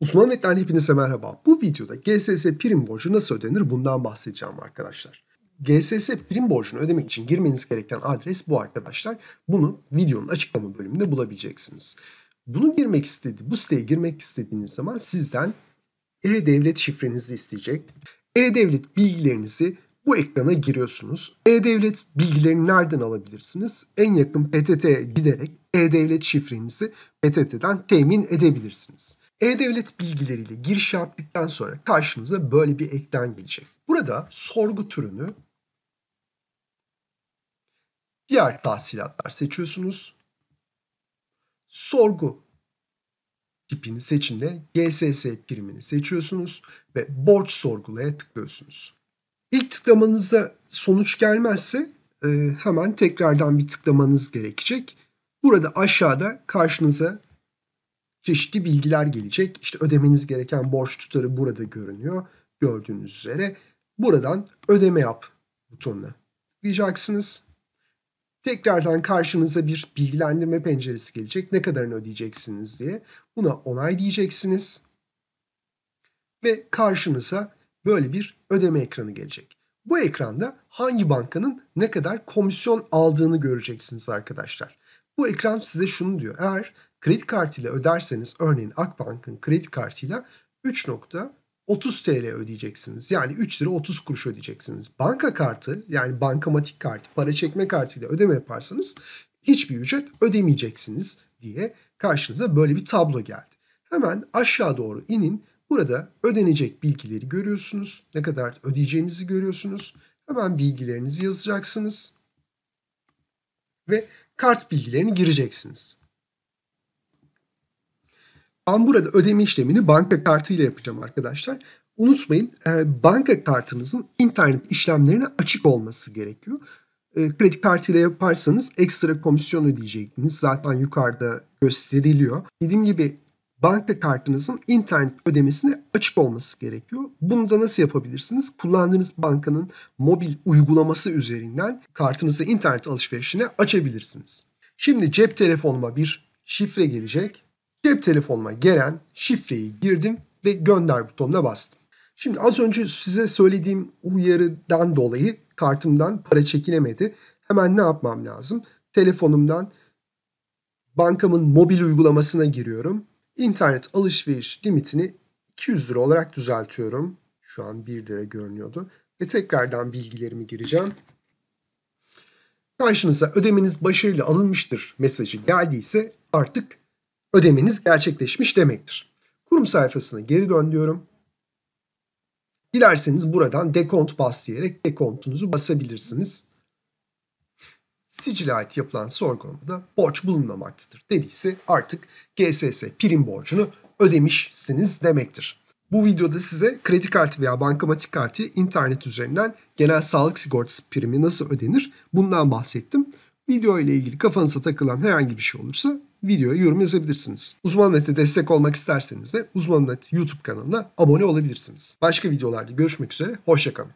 Uzman Vet'ten hepinize merhaba. Bu videoda GSS prim borcu nasıl ödenir bundan bahsedeceğim arkadaşlar. GSS prim borcunu ödemek için girmeniz gereken adres bu arkadaşlar. Bunu videonun açıklama bölümünde bulabileceksiniz. Bunu girmek istedi, bu siteye girmek istediğiniz zaman sizden e-devlet şifrenizi isteyecek. E-devlet bilgilerinizi bu ekrana giriyorsunuz. E-Devlet bilgilerini nereden alabilirsiniz? En yakın PTT'ye giderek E-Devlet şifrenizi PTT'den temin edebilirsiniz. E-Devlet bilgileriyle giriş yaptıktan sonra karşınıza böyle bir ekran gelecek. Burada sorgu türünü diğer tahsilatlar seçiyorsunuz. Sorgu tipini seçin de GSS primini seçiyorsunuz ve borç sorgulaya tıklıyorsunuz. İlk tıklamanıza sonuç gelmezse e, hemen tekrardan bir tıklamanız gerekecek. Burada aşağıda karşınıza çeşitli bilgiler gelecek. İşte ödemeniz gereken borç tutarı burada görünüyor. Gördüğünüz üzere. Buradan ödeme yap butonuna tıklayacaksınız. Tekrardan karşınıza bir bilgilendirme penceresi gelecek. Ne kadarını ödeyeceksiniz diye. Buna onay diyeceksiniz. Ve karşınıza böyle bir ödeme ekranı gelecek. Bu ekranda hangi bankanın ne kadar komisyon aldığını göreceksiniz arkadaşlar. Bu ekran size şunu diyor. Eğer kredi kartıyla öderseniz örneğin Akbank'ın kredi kartıyla 3.30 TL ödeyeceksiniz. Yani 3 lira 30 kuruş ödeyeceksiniz. Banka kartı yani bankamatik kartı, para çekme kartıyla ödeme yaparsanız hiçbir ücret ödemeyeceksiniz diye karşınıza böyle bir tablo geldi. Hemen aşağı doğru inin. Burada ödenecek bilgileri görüyorsunuz. Ne kadar ödeyeceğinizi görüyorsunuz. Hemen bilgilerinizi yazacaksınız. Ve kart bilgilerini gireceksiniz. Ben burada ödeme işlemini banka kartıyla yapacağım arkadaşlar. Unutmayın e, banka kartınızın internet işlemlerine açık olması gerekiyor. E, kredi kartıyla yaparsanız ekstra komisyon ödeyecektiniz. Zaten yukarıda gösteriliyor. Dediğim gibi banka kartınızın internet ödemesine açık olması gerekiyor. Bunu da nasıl yapabilirsiniz? Kullandığınız bankanın mobil uygulaması üzerinden kartınızı internet alışverişine açabilirsiniz. Şimdi cep telefonuma bir şifre gelecek. Cep telefonuma gelen şifreyi girdim ve gönder butonuna bastım. Şimdi az önce size söylediğim uyarıdan dolayı kartımdan para çekilemedi. Hemen ne yapmam lazım? Telefonumdan bankamın mobil uygulamasına giriyorum. İnternet alışveriş limitini 200 lira olarak düzeltiyorum. Şu an 1 lira görünüyordu. Ve tekrardan bilgilerimi gireceğim. Karşınıza ödemeniz başarıyla alınmıştır mesajı geldiyse artık ödemeniz gerçekleşmiş demektir. Kurum sayfasına geri dön diyorum. Dilerseniz buradan dekont bas diyerek dekontunuzu basabilirsiniz. Sicil ait yapılan sorgulamada borç bulunmamaktadır dediyse artık GSS prim borcunu ödemişsiniz demektir. Bu videoda size kredi kartı veya bankamatik kartı internet üzerinden genel sağlık sigortası primi nasıl ödenir bundan bahsettim. Video ile ilgili kafanıza takılan herhangi bir şey olursa videoya yorum yazabilirsiniz. Uzmanet'e destek olmak isterseniz de Uzmannet YouTube kanalına abone olabilirsiniz. Başka videolarda görüşmek üzere, hoşçakalın.